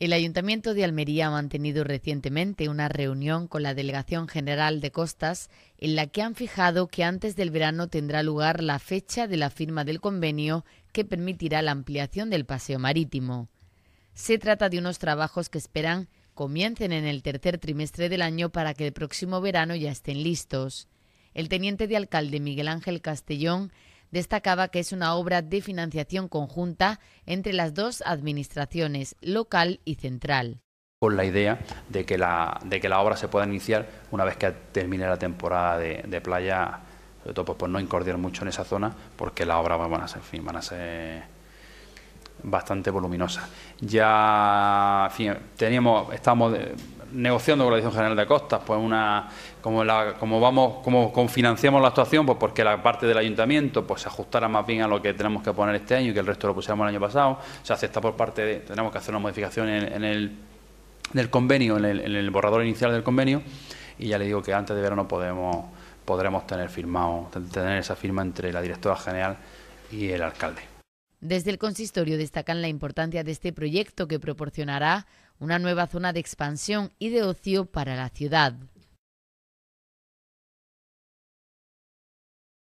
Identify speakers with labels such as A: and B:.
A: El Ayuntamiento de Almería ha mantenido recientemente una reunión con la Delegación General de Costas en la que han fijado que antes del verano tendrá lugar la fecha de la firma del convenio que permitirá la ampliación del paseo marítimo. Se trata de unos trabajos que esperan comiencen en el tercer trimestre del año para que el próximo verano ya estén listos. El teniente de alcalde Miguel Ángel Castellón destacaba que es una obra de financiación conjunta entre las dos administraciones, local y central
B: con la idea de que la, de que la obra se pueda iniciar una vez que termine la temporada de, playa, sobre todo pues, no incordiar mucho en esa zona, porque la obra van a ser, fin, van a ser bastante voluminosa. Ya teníamos, estamos negociando con la Dirección General de Costas, pues una como la, como vamos, como, financiamos la actuación, pues porque la parte del ayuntamiento pues se ajustara más bien a lo que tenemos que poner este año y que el resto lo pusiéramos el año pasado. se acepta por parte de, tenemos que hacer una modificación en, el convenio, en el, borrador inicial del convenio, y ya le digo que antes de verano podemos, podremos tener firmado, tener esa firma entre la directora general y el alcalde.
A: Desde el consistorio destacan la importancia de este proyecto que proporcionará una nueva zona de expansión y de ocio para la ciudad.